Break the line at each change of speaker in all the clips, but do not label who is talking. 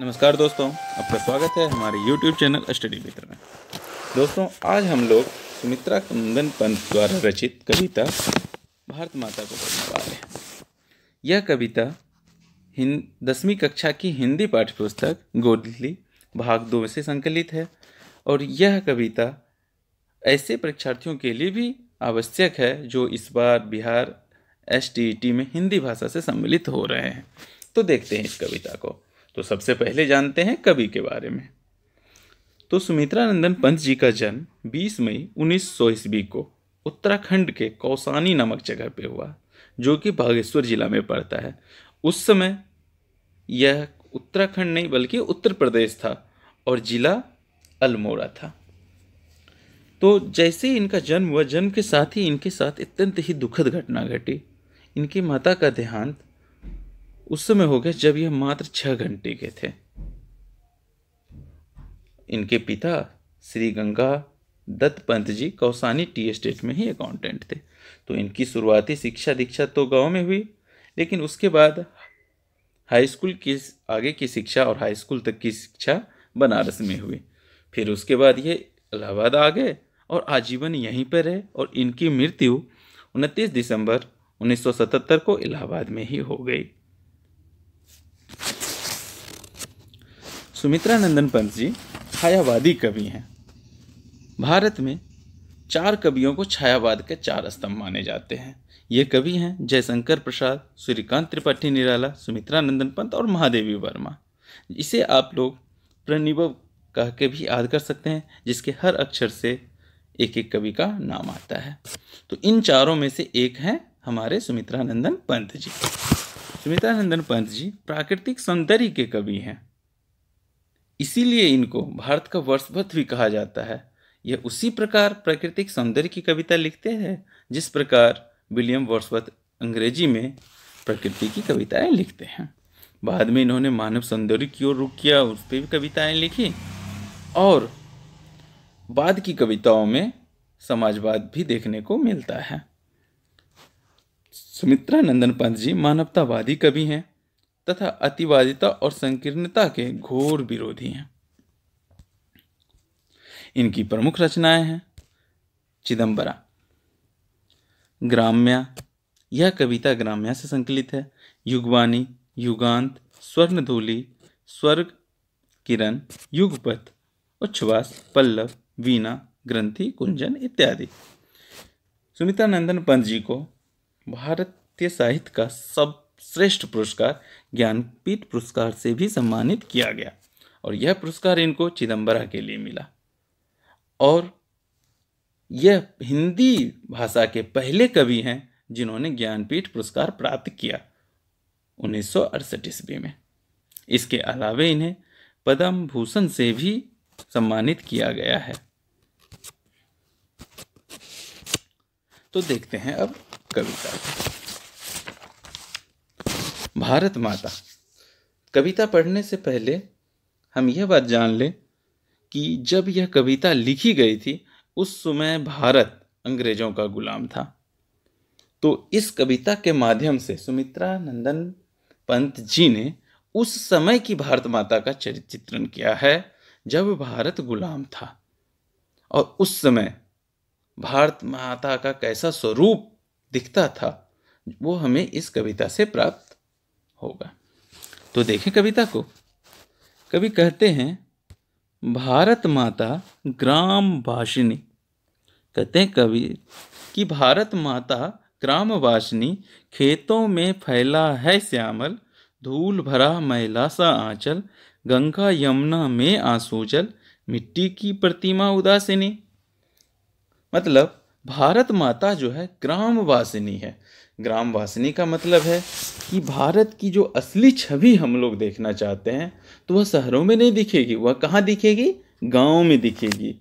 नमस्कार दोस्तों आपका स्वागत है हमारे YouTube चैनल स्टडी मित्र में दोस्तों आज हम लोग सुमित्रा कुंदन पंत द्वारा रचित कविता भारत माता को पढ़ने वाले हैं यह कविता हिंद दसवीं कक्षा की हिंदी पाठ्यपुस्तक गोदली भाग दो से संकलित है और यह कविता ऐसे परीक्षार्थियों के लिए भी आवश्यक है जो इस बार बिहार एस में हिंदी भाषा से सम्मिलित हो रहे हैं तो देखते हैं इस कविता को तो सबसे पहले जानते हैं कवि के बारे में तो सुमित्रा नंदन पंत जी का जन्म 20 मई उन्नीस सौ ईस्वी को उत्तराखंड के कौसानी नामक जगह पे हुआ जो कि बागेश्वर जिला में पड़ता है उस समय यह उत्तराखंड नहीं बल्कि उत्तर प्रदेश था और जिला अल्मोड़ा था तो जैसे ही इनका जन्म हुआ जन्म के साथ ही इनके साथ अत्यंत ही दुखद घटना घटी इनकी माता का देहांत उस समय हो गया जब यह मात्र छह घंटे के थे इनके पिता श्री गंगा दत्त पंत जी कौसानी टी एस्टेट में ही अकाउंटेंट थे तो इनकी शुरुआती शिक्षा दीक्षा तो गांव में हुई लेकिन उसके बाद हाई स्कूल की आगे की शिक्षा और हाई स्कूल तक की शिक्षा बनारस में हुई फिर उसके बाद ये इलाहाबाद आ गए और आजीवन यहीं पर रहे और इनकी मृत्यु उनतीस दिसंबर 1977 को इलाहाबाद में ही हो गई सुमित्रा नंदन पंत जी छायावादी कवि हैं भारत में चार कवियों को छायावाद के चार स्तंभ माने जाते हैं ये कवि हैं जयशंकर प्रसाद सूर्यकांत त्रिपाठी निराला सुमित्रा नंदन पंत और महादेवी वर्मा इसे आप लोग प्रणिभव कह के भी याद कर सकते हैं जिसके हर अक्षर से एक एक कवि का नाम आता है तो इन चारों में से एक हैं हमारे सुमित्रा नंदन पंत जी सुमित्रा नंदन पंत जी प्राकृतिक सौंदर्य के कवि हैं इसीलिए इनको भारत का वर्षभत भी कहा जाता है यह उसी प्रकार प्राकृतिक सौंदर्य की कविता लिखते हैं जिस प्रकार विलियम वर्षवत अंग्रेजी में प्रकृति की कविताएं लिखते हैं बाद में इन्होंने मानव सौंदर्य की ओर रुख किया उस पर भी कविताएं लिखी और बाद की कविताओं में समाजवाद भी देखने को मिलता है सुमित्रा नंदन पंत जी मानवतावादी कवि हैं तथा अतिवादिता और संकीर्णता के घोर विरोधी हैं इनकी प्रमुख रचनाएं हैं चिदंबरा ग्राम्या यह कविता ग्राम्या से संकलित है युगवाणी युगांत स्वर्णधूली स्वर्ग किरण युगपथ उच्छ्वास पल्लव वीणा ग्रंथि कुंजन इत्यादि सुमिता नंदन पंत जी को भारतीय साहित्य का सब श्रेष्ठ पुरस्कार ज्ञानपीठ पुरस्कार से भी सम्मानित किया गया और यह पुरस्कार इनको चिदम्बरा के लिए मिला और यह हिंदी भाषा के पहले कवि हैं जिन्होंने ज्ञानपीठ पुरस्कार प्राप्त किया उन्नीस सौ ईस्वी में इसके अलावे इन्हें पद्म भूषण से भी सम्मानित किया गया है तो देखते हैं अब कविता भारत माता कविता पढ़ने से पहले हम यह बात जान लें कि जब यह कविता लिखी गई थी उस समय भारत अंग्रेजों का गुलाम था तो इस कविता के माध्यम से सुमित्रा नंदन पंत जी ने उस समय की भारत माता का चरित्रण किया है जब भारत गुलाम था और उस समय भारत माता का कैसा स्वरूप दिखता था वो हमें इस कविता से प्राप्त होगा तो देखें कविता को कवि कहते हैं भारत माता ग्राम भाषिनी कहते हैं कवि कि भारत माता ग्राम वासिनी खेतों में फैला है श्यामल धूल भरा मैला सा आंचल गंगा यमुना में आंसू जल मिट्टी की प्रतिमा उदासिनी मतलब भारत माता जो है ग्राम वासिनी है ग्राम वासनी का मतलब है कि भारत की जो असली छवि हम लोग देखना चाहते हैं तो वह शहरों में नहीं दिखेगी वह कहाँ दिखेगी गाँव में दिखेगी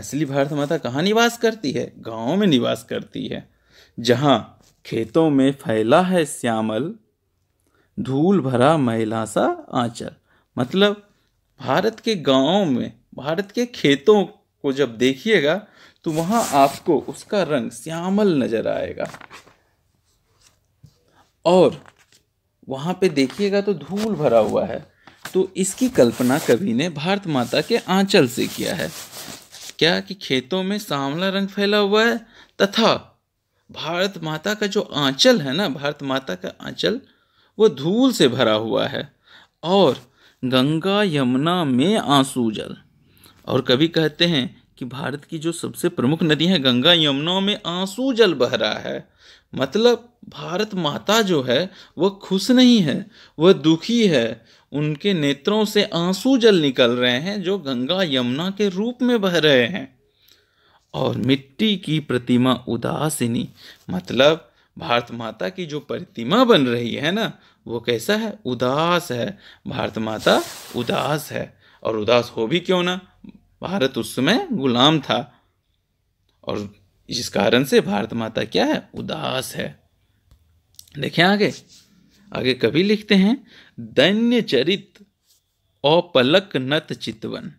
असली भारत माता कहाँ निवास करती है गाँव में निवास करती है जहाँ खेतों में फैला है श्यामल धूल भरा महिला सा आंचल मतलब भारत के गाँव में भारत के खेतों को जब देखिएगा तो वहाँ आपको उसका रंग श्यामल नजर आएगा और वहाँ पे देखिएगा तो धूल भरा हुआ है तो इसकी कल्पना कवि ने भारत माता के आंचल से किया है क्या कि खेतों में सांवला रंग फैला हुआ है तथा भारत माता का जो आंचल है ना भारत माता का आंचल वो धूल से भरा हुआ है और गंगा यमुना में आंसू जल और कभी कहते हैं कि भारत की जो सबसे प्रमुख नदी है गंगा यमुना में आंसू जल बह रहा है मतलब भारत माता जो है वह खुश नहीं है वह दुखी है उनके नेत्रों से आंसू जल निकल रहे हैं जो गंगा यमुना के रूप में बह रहे हैं और मिट्टी की प्रतिमा उदासिनी मतलब भारत माता की जो प्रतिमा बन रही है ना वो कैसा है उदास है भारत माता उदास है और उदास हो भी क्यों ना भारत उस समय गुलाम था और इस कारण से भारत माता क्या है उदास है देखें आगे आगे कभी लिखते हैं दैन्य चरित औपलक नत चितवन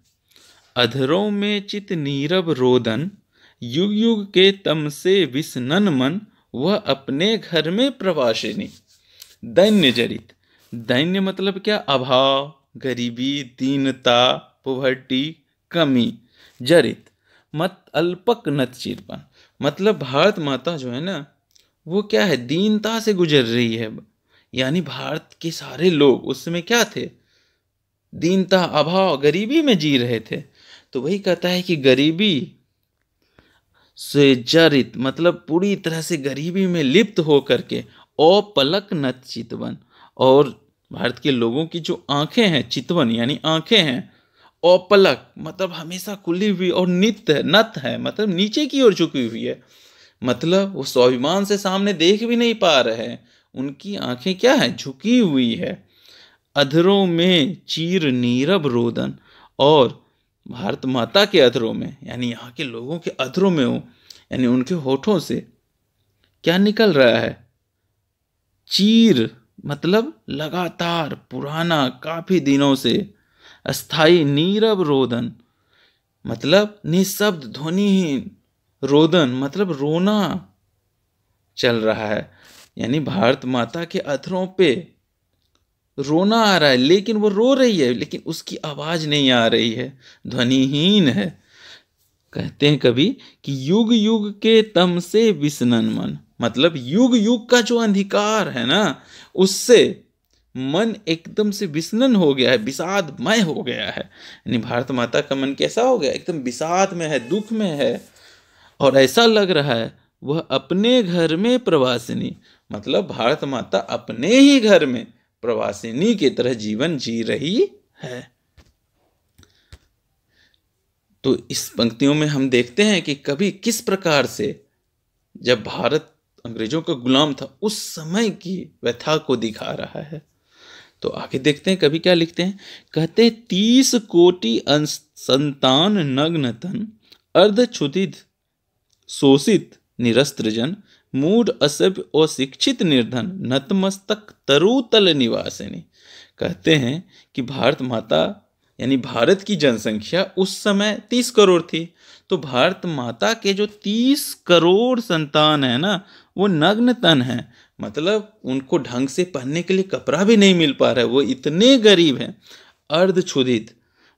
अधरों में चित नीरव रोदन युग युग के तम से विस्नन मन वह अपने घर में प्रवासिनी दैन्य चरित दैन्य मतलब क्या अभाव गरीबी दीनता पोवर्टी कमी जरित मत अल्पक नत चिरपन मतलब भारत माता जो है ना वो क्या है दीनता से गुजर रही है यानी भारत के सारे लोग उस समय क्या थे दीनता अभाव गरीबी में जी रहे थे तो वही कहता है कि गरीबी से जरित मतलब पूरी तरह से गरीबी में लिप्त हो करके पलक नत चितवन और भारत के लोगों की जो आंखें हैं चितवन यानी आंखें हैं और पलक मतलब हमेशा खुली हुई और नित्य नत है मतलब नीचे की ओर झुकी हुई है मतलब वो स्वाभिमान से सामने देख भी नहीं पा रहे हैं उनकी आंखें क्या है झुकी हुई है अधरों में चीर नीरब रोदन और भारत माता के अधरों में यानी यहाँ के लोगों के अधरों में हो यानी उनके होठों से क्या निकल रहा है चीर मतलब लगातार पुराना काफी दिनों से अस्थाई नीरव रोदन मतलब निशब्द ध्वनिहीन रोदन मतलब रोना चल रहा है यानी भारत माता के अधरों पे रोना आ रहा है लेकिन वो रो रही है लेकिन उसकी आवाज़ नहीं आ रही है ध्वनिहीन है कहते हैं कभी कि युग युग के तम से विसनन मन मतलब युग युग का जो अंधकार है ना उससे मन एकदम से विस्नन हो गया है विषादमय हो गया है यानी भारत माता का मन कैसा हो गया एकदम विषाद में है दुख में है और ऐसा लग रहा है वह अपने घर में प्रवासिनी मतलब भारत माता अपने ही घर में प्रवासिनी की तरह जीवन जी रही है तो इस पंक्तियों में हम देखते हैं कि कभी किस प्रकार से जब भारत अंग्रेजों का गुलाम था उस समय की व्यथा को दिखा रहा है तो आगे देखते हैं कभी क्या लिखते हैं कहते हैं तीस कोटि संतान नग्न तन अर्ध अर्धछुतित शोषित निरस्त्र जन मूढ़ असभ्य और शिक्षित निर्धन नतमस्तक तरुतल निवासिनी कहते हैं कि भारत माता यानी भारत की जनसंख्या उस समय तीस करोड़ थी तो भारत माता के जो तीस करोड़ संतान है ना वो नग्न तन है मतलब उनको ढंग से पहनने के लिए कपड़ा भी नहीं मिल पा रहा है वो इतने गरीब हैं अर्ध छुदित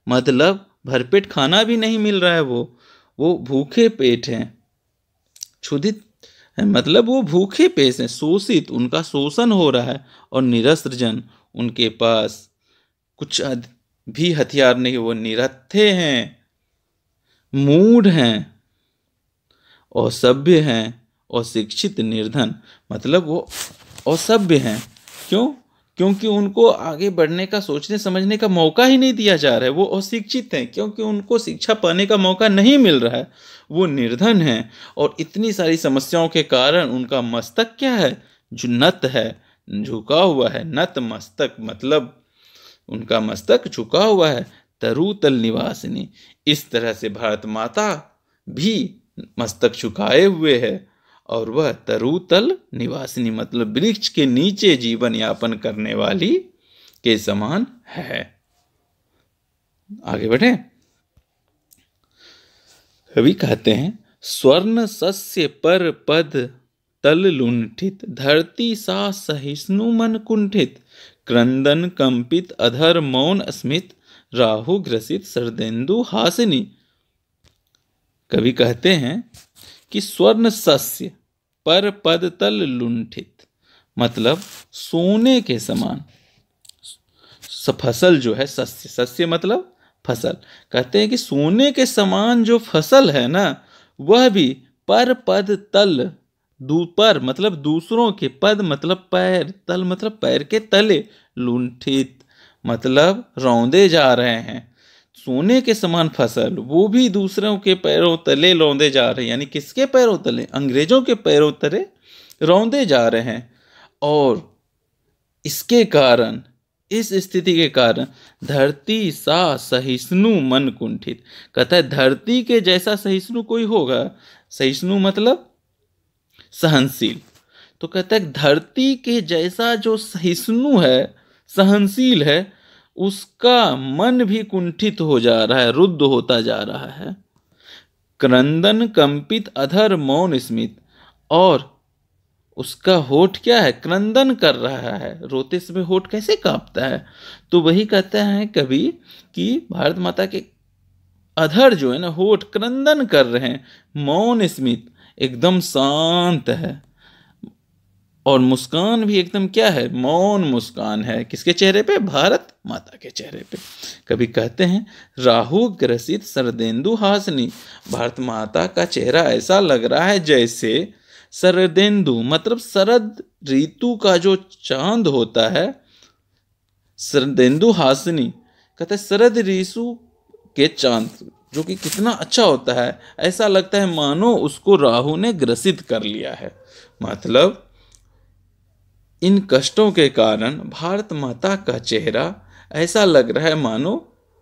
मतलब भरपेट खाना भी नहीं मिल रहा है वो वो भूखे पेट हैं छुदित है मतलब वो भूखे पेट हैं शोषित उनका शोषण हो रहा है और निरस्त्र जन उनके पास कुछ भी हथियार नहीं वो निरथे हैं मूढ़ हैं और सभ्य हैं अशिक्षित निर्धन मतलब वो असभ्य हैं क्यों क्योंकि उनको आगे बढ़ने का सोचने समझने का मौका ही नहीं दिया जा रहा है वो अशिक्षित हैं क्योंकि उनको शिक्षा पाने का मौका नहीं मिल रहा है वो निर्धन हैं और इतनी सारी समस्याओं के कारण उनका मस्तक क्या है जो नत है झुका हुआ है नत मस्तक मतलब उनका मस्तक झुका हुआ है तरुतल निवासिनी इस तरह से भारत माता भी मस्तक झुकाए हुए है और वह तरुतल निवासिनी मतलब वृक्ष के नीचे जीवन यापन करने वाली के समान है आगे बढ़े कवि कहते हैं स्वर्ण सस्य पर पद तल लुंठित धरती सा सहिष्णु मन कुंठित क्रंदन कंपित अधर मौन स्मित राहु ग्रसित सरदेन्दु हासिनी कवि कहते हैं कि स्वर्ण सस्य पर पद तल लुंठित मतलब सोने के समान फसल जो है सस्य सस्य मतलब फसल कहते हैं कि सोने के समान जो फसल है ना वह भी पर पद तल पर मतलब दूसरों के पद मतलब पैर तल मतलब पैर के तले लुंठित मतलब रौंदे जा रहे हैं सोने के समान फसल वो भी दूसरों के पैरों तले रौंदे जा रहे हैं यानी किसके पैरों तले अंग्रेजों के पैरों तले रौंदे जा रहे हैं और इसके कारण इस स्थिति के कारण धरती सा सहिष्णु मन कुंठित कहता है धरती के जैसा सहिष्णु कोई होगा सहिष्णु मतलब सहनशील तो कहता है धरती के जैसा जो सहिष्णु है सहनशील है उसका मन भी कुंठित हो जा रहा है रुद्ध होता जा रहा है क्रंदन कंपित अधर मौन स्मित और उसका होठ क्या है क्रंदन कर रहा है रोते समय होठ कैसे कांपता है तो वही कहते हैं कभी कि भारत माता के अधर जो है ना होठ क्रंदन कर रहे हैं मौन स्मित एकदम शांत है और मुस्कान भी एकदम क्या है मौन मुस्कान है किसके चेहरे पे भारत माता के चेहरे पे कभी कहते हैं राहु ग्रसित सरदेंदु हासनी भारत माता का चेहरा ऐसा लग रहा है जैसे सरदेंदु मतलब शरद ऋतु का जो चांद होता है सरदेंदु हासनी कहते हैं शरद ऋतु के चांद जो कि कितना अच्छा होता है ऐसा लगता है मानो उसको राहु ने ग्रसित कर लिया है मतलब इन कष्टों के कारण भारत माता का चेहरा ऐसा लग रहा है मानो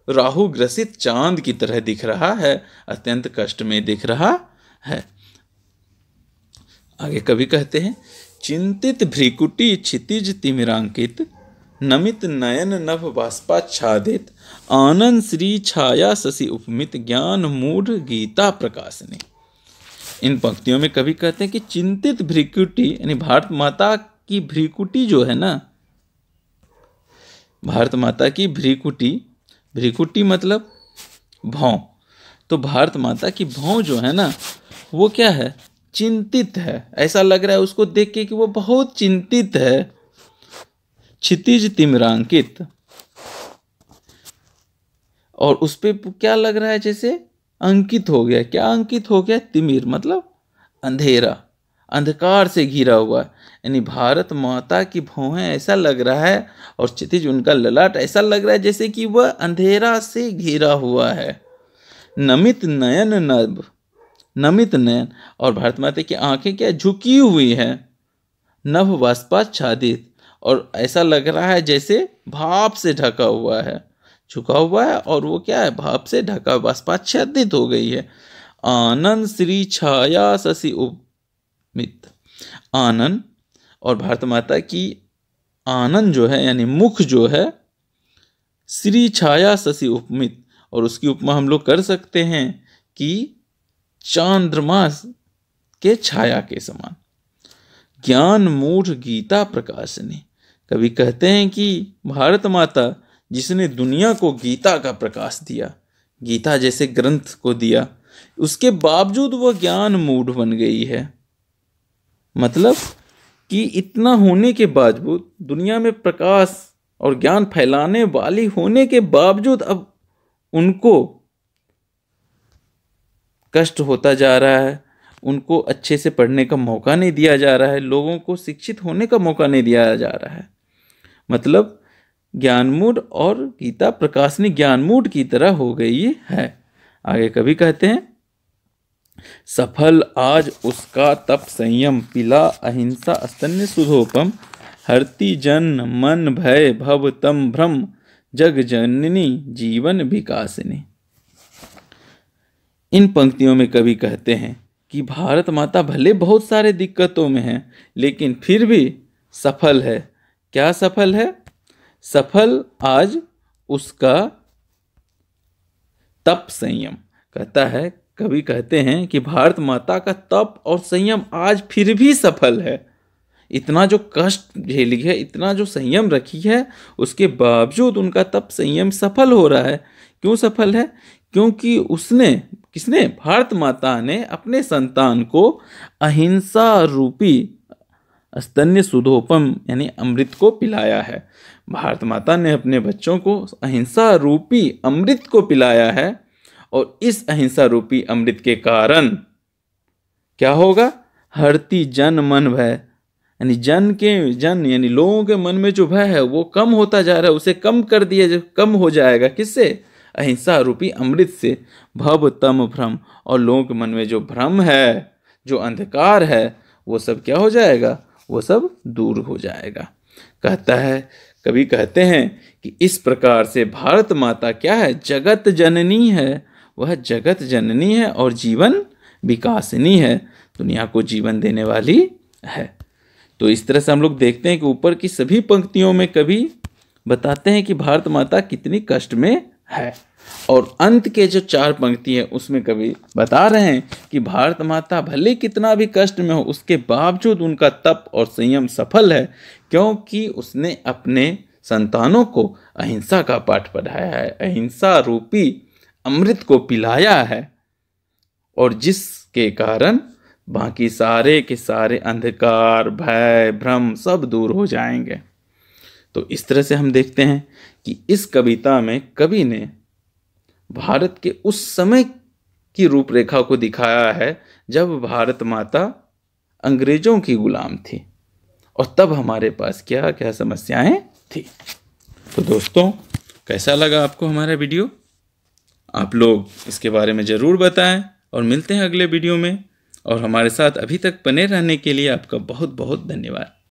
राहु ग्रसित चांद की तरह दिख रहा है अत्यंत कष्ट में दिख रहा है आगे कभी कहते हैं चिंतित भ्रिकुटी क्षितिज तिमिरांकित नमित नयन नभ बाष्पाच्छादित आनंद श्री छाया शशि उपमित ज्ञान मूढ़ गीता प्रकाश ने इन पंक्तियों में कभी कहते हैं कि चिंतित भ्रिकुटी यानी भारत माता की भ्रीकुटी जो है ना भारत माता की भ्रीकुटी भ्रीकुटी मतलब भाव तो भारत माता की भाव जो है ना वो क्या है चिंतित है ऐसा लग रहा है उसको देख के कि वो बहुत चिंतित है क्षितिज तिमरांकित और उस पर क्या लग रहा है जैसे अंकित हो गया क्या अंकित हो गया तिमिर मतलब अंधेरा अंधकार से घिरा हुआ है यानी भारत माता की भौहें ऐसा लग रहा है और क्षितिज उनका ललाट ऐसा लग रहा है जैसे कि वह अंधेरा से घिरा हुआ है नमित नयन नब नमित नयन और भारत माता की आंखें क्या झुकी हुई हैं नभ वाष्पाच्छादित और ऐसा लग रहा है जैसे भाप से ढका हुआ है झुका हुआ है और वो क्या है भाप से ढका वाष्पाच्छादित हो गई है आनंद श्री छाया शशि उप मित आनन और भारत माता की आनन जो है यानी मुख जो है श्री छाया शशि उपमित और उसकी उपमा हम लोग कर सकते हैं कि चांद्रमा के छाया के समान ज्ञान मूढ़ गीता प्रकाशनी कभी कहते हैं कि भारत माता जिसने दुनिया को गीता का प्रकाश दिया गीता जैसे ग्रंथ को दिया उसके बावजूद वह ज्ञान मूढ़ बन गई है मतलब कि इतना होने के बावजूद दुनिया में प्रकाश और ज्ञान फैलाने वाली होने के बावजूद अब उनको कष्ट होता जा रहा है उनको अच्छे से पढ़ने का मौका नहीं दिया जा रहा है लोगों को शिक्षित होने का मौका नहीं दिया जा रहा है मतलब ज्ञानमूढ़ और गीता प्रकाशनी ज्ञानमूढ़ की तरह हो गई है आगे कभी कहते हैं सफल आज उसका तप संयम पिला अहिंसा स्तन्य सुधोपम हरति जन मन भय भव तम भ्रम जग जननी जीवन विकासनी इन पंक्तियों में कवि कहते हैं कि भारत माता भले बहुत सारे दिक्कतों में है लेकिन फिर भी सफल है क्या सफल है सफल आज उसका तप संयम कहता है कवि कहते हैं कि भारत माता का तप और संयम आज फिर भी सफल है इतना जो कष्ट झेली है इतना जो संयम रखी है उसके बावजूद उनका तप संयम सफल हो रहा है क्यों सफल है क्योंकि उसने किसने भारत माता ने अपने संतान को अहिंसा रूपी स्तन्य सुधोपम यानी अमृत को पिलाया है भारत माता ने अपने बच्चों को अहिंसा रूपी अमृत को पिलाया है और इस अहिंसा रूपी अमृत के कारण क्या होगा हरती जन मन भय यानी जन के जन यानी लोगों के मन में जो भय है वो कम होता जा रहा है उसे कम कर दिया कम हो जाएगा किससे अहिंसा रूपी अमृत से भव तम भ्रम और लोगों के मन में जो भ्रम है जो अंधकार है वो सब क्या हो जाएगा वो सब दूर हो जाएगा कहता है कभी कहते हैं कि इस प्रकार से भारत माता क्या है जगत जननी है वह जगत जननी है और जीवन विकासनी है दुनिया को जीवन देने वाली है तो इस तरह से हम लोग देखते हैं कि ऊपर की सभी पंक्तियों में कभी बताते हैं कि भारत माता कितनी कष्ट में है और अंत के जो चार पंक्ति है उसमें कभी बता रहे हैं कि भारत माता भले कितना भी कष्ट में हो उसके बावजूद उनका तप और संयम सफल है क्योंकि उसने अपने संतानों को अहिंसा का पाठ पढ़ाया है अहिंसा रूपी अमृत को पिलाया है और जिसके कारण बाकी सारे के सारे अंधकार भय भ्रम सब दूर हो जाएंगे तो इस तरह से हम देखते हैं कि इस कविता में कवि ने भारत के उस समय की रूपरेखा को दिखाया है जब भारत माता अंग्रेजों की गुलाम थी और तब हमारे पास क्या क्या समस्याएं थी तो दोस्तों कैसा लगा आपको हमारा वीडियो आप लोग इसके बारे में ज़रूर बताएं और मिलते हैं अगले वीडियो में और हमारे साथ अभी तक बने रहने के लिए आपका बहुत बहुत धन्यवाद